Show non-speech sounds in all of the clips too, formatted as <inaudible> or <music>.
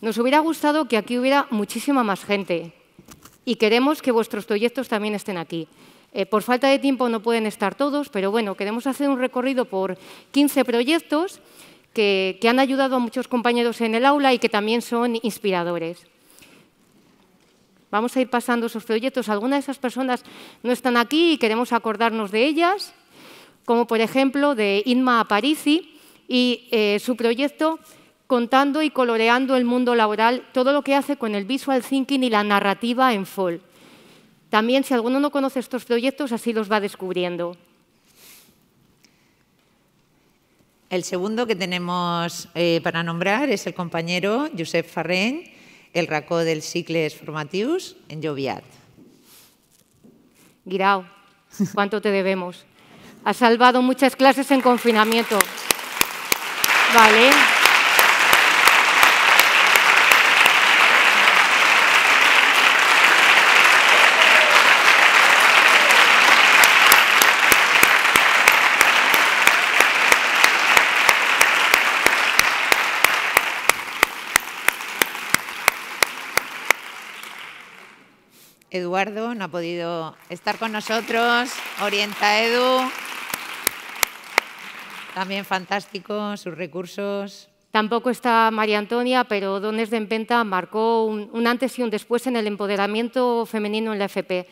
Nos hubiera gustado que aquí hubiera muchísima más gente y queremos que vuestros proyectos también estén aquí. Eh, por falta de tiempo no pueden estar todos, pero bueno, queremos hacer un recorrido por 15 proyectos que, han ayudado a muchos compañeros en el aula y que también son inspiradores. Vamos a ir pasando esos proyectos. Algunas de esas personas no están aquí y queremos acordarnos de ellas, como por ejemplo de Inma Aparici y eh, su proyecto contando y coloreando el mundo laboral, todo lo que hace con el visual thinking y la narrativa en full. También, si alguno no conoce estos proyectos, así los va descubriendo. El segundo que tenemos eh, para nombrar es el compañero Josep Farren, el racó del Cicles Formatius en Joviat. Guirao, ¿cuánto te debemos? Ha salvado muchas clases en confinamiento. Vale. Eduardo no ha podido estar con nosotros, Orienta Edu, también fantástico, sus recursos. Tampoco está María Antonia, pero Dones de Empenta marcó un, antes y un después en el empoderamiento femenino en la FP.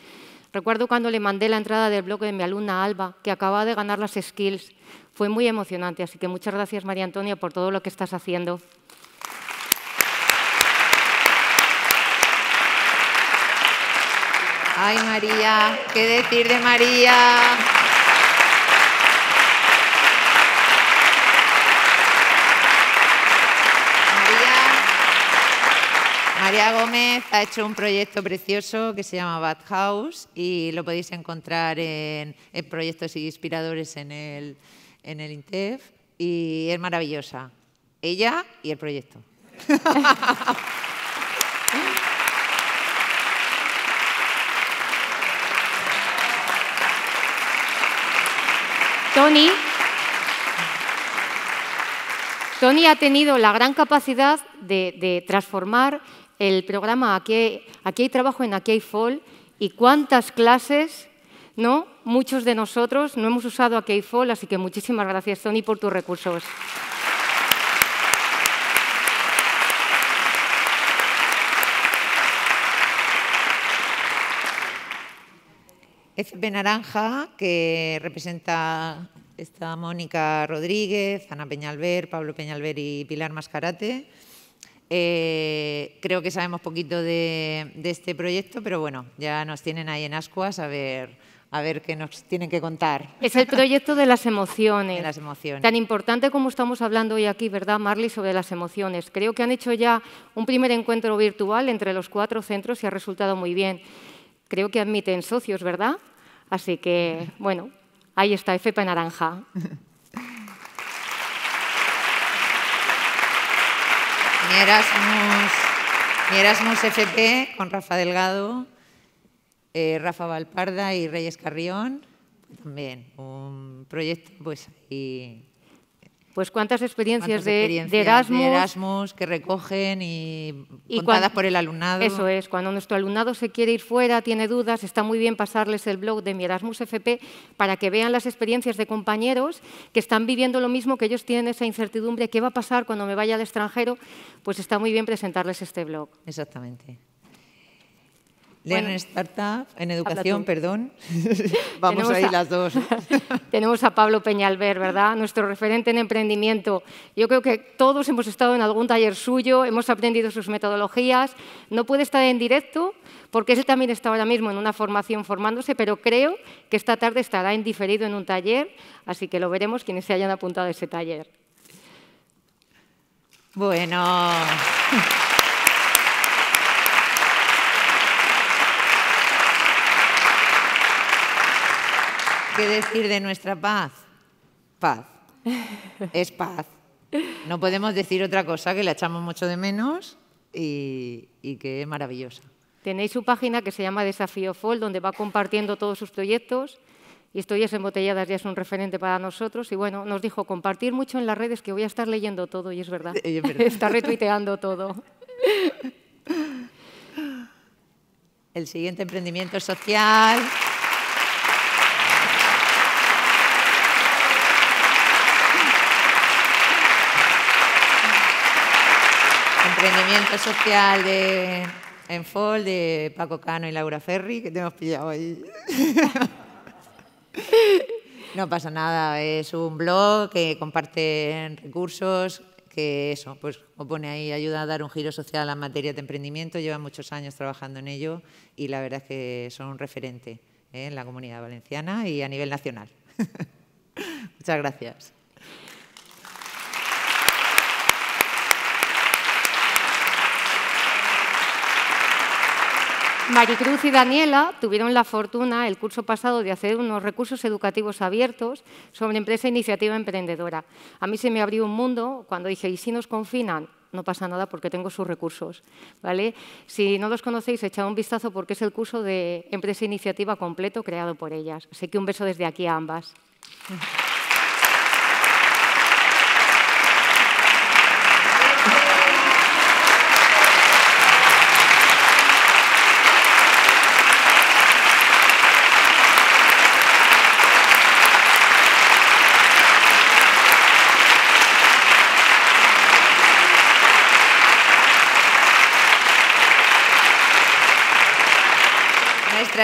Recuerdo cuando le mandé la entrada del blog de mi alumna Alba, que acababa de ganar las skills. Fue muy emocionante, así que muchas gracias María Antonia por todo lo que estás haciendo. Ay, María, ¿qué decir de María? María Gómez ha hecho un proyecto precioso que se llama Bad House y lo podéis encontrar en, proyectos inspiradores en el, INTEF y es maravillosa. Ella y el proyecto. <laughs> Tony, ha tenido la gran capacidad de, transformar el programa aquí hay, trabajo en Aquí Fall y cuántas clases, ¿no? Muchos de nosotros no hemos usado Aquí Fall, así que muchísimas gracias, Tony, por tus recursos. FP Naranja, que representa esta Mónica Rodríguez, Ana Peñalver, Pablo Peñalver y Pilar Mascarate. Eh, creo que sabemos poquito de, este proyecto, pero bueno, ya nos tienen ahí en Ascuas a ver, a ver qué nos tienen que contar. Es el proyecto de las emociones. De las emociones. Tan importante como estamos hablando hoy aquí, ¿verdad, Marley, sobre las emociones? Creo que han hecho ya un primer encuentro virtual entre los cuatro centros y ha resultado muy bien creo que admiten socios, ¿verdad? Así que, bueno, ahí está, FP Naranja. Mi Erasmus, FP con Rafa Delgado, eh, Rafa Valparda y Reyes Carrión. También un proyecto pues, y pues cuántas experiencias, de, Erasmus, que recogen y, y contadas por el alumnado. Eso es, cuando nuestro alumnado se quiere ir fuera, tiene dudas, está muy bien pasarles el blog de mi Erasmus FP para que vean las experiencias de compañeros que están viviendo lo mismo, que ellos tienen esa incertidumbre, ¿qué va a pasar cuando me vaya al extranjero? Pues está muy bien presentarles este blog. Exactamente en Startup, en Educación, perdón. <laughs> <laughs> Vamos ahí las dos. <laughs> tenemos a Pablo Peñalver, ¿verdad? Nuestro referente en emprendimiento. Yo creo que todos hemos estado en algún taller suyo, hemos aprendido sus metodologías. No puede estar en directo porque él también está ahora mismo en una formación formándose, pero creo que esta tarde estará en diferido en un taller, así que lo veremos quienes se hayan apuntado a ese taller. Bueno. ¿Qué decir de nuestra paz? Paz. <laughs> Es paz. No podemos decir otra cosa que la echamos mucho de menos y, que es maravillosa. Tenéis su página que se llama Desafío Fall, donde va compartiendo todos sus proyectos. Historias Embotelladas ya es un referente para nosotros. Y bueno, nos dijo compartir mucho en las redes que voy a estar leyendo todo, y es verdad. <laughs> <laughs> Está retuiteando todo. El siguiente emprendimiento social. Emprendimiento social de Enfol, de Paco Cano y Laura Ferri, que te hemos pillado ahí. <laughs> no pasa nada, es un blog que comparten recursos, que eso, pues opone pone ahí, ayuda a dar un giro social a materia de emprendimiento, lleva muchos años trabajando en ello y la verdad es que son un referente ¿eh? en la comunidad valenciana y a nivel nacional. <laughs> Muchas gracias. Maricruz y Daniela tuvieron la fortuna el curso pasado de hacer unos recursos educativos abiertos sobre empresa e iniciativa emprendedora. A mí se me abrió un mundo cuando dije, ¿y si nos confinan? No pasa nada porque tengo sus recursos. ¿vale? Si no los conocéis, echad un vistazo porque es el curso de empresa e iniciativa completo creado por ellas. Sé que un beso desde aquí a ambas.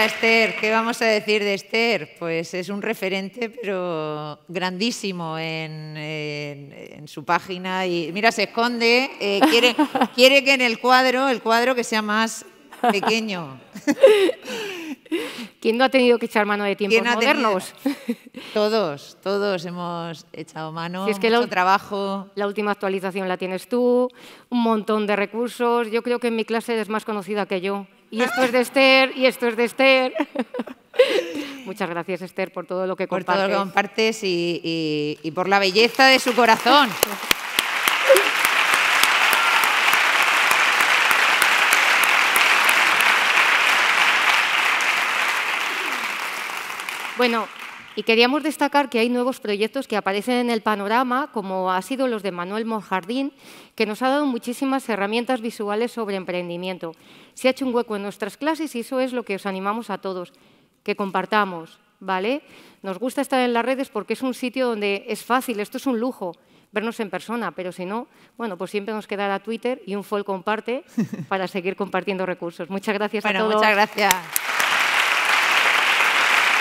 Esther. ¿Qué vamos a decir de Esther? Pues es un referente, pero grandísimo en, su página. Y mira, se esconde, eh, quiere, <laughs> quiere que en el cuadro, el cuadro que sea más pequeño. <laughs> ¿Quién no ha tenido que echar mano de tiempos modernos? <laughs> Todos, todos hemos echado mano, es trabajo. La última actualización la tienes tú, un montón de recursos. Yo creo que en mi clase es más conocida que yo y esto es de Esther, y esto es de Esther. <laughs> Muchas gracias, Esther, por todo lo que compartes. Por todo y, y por la belleza de su corazón. Bueno, y queríamos destacar que hay nuevos proyectos que aparecen en el panorama, como ha sido los de Manuel Monjardín, que nos ha dado muchísimas herramientas visuales sobre emprendimiento. Se ha hecho un hueco en nuestras clases y eso es lo que os animamos a todos, que compartamos, ¿vale? Nos gusta estar en las redes porque es un sitio donde es fácil, esto es un lujo, vernos en persona, pero si no, bueno, pues siempre nos quedará Twitter y un FOL comparte <laughs> para seguir compartiendo recursos. Muchas gracias a todos. Muchas gracias.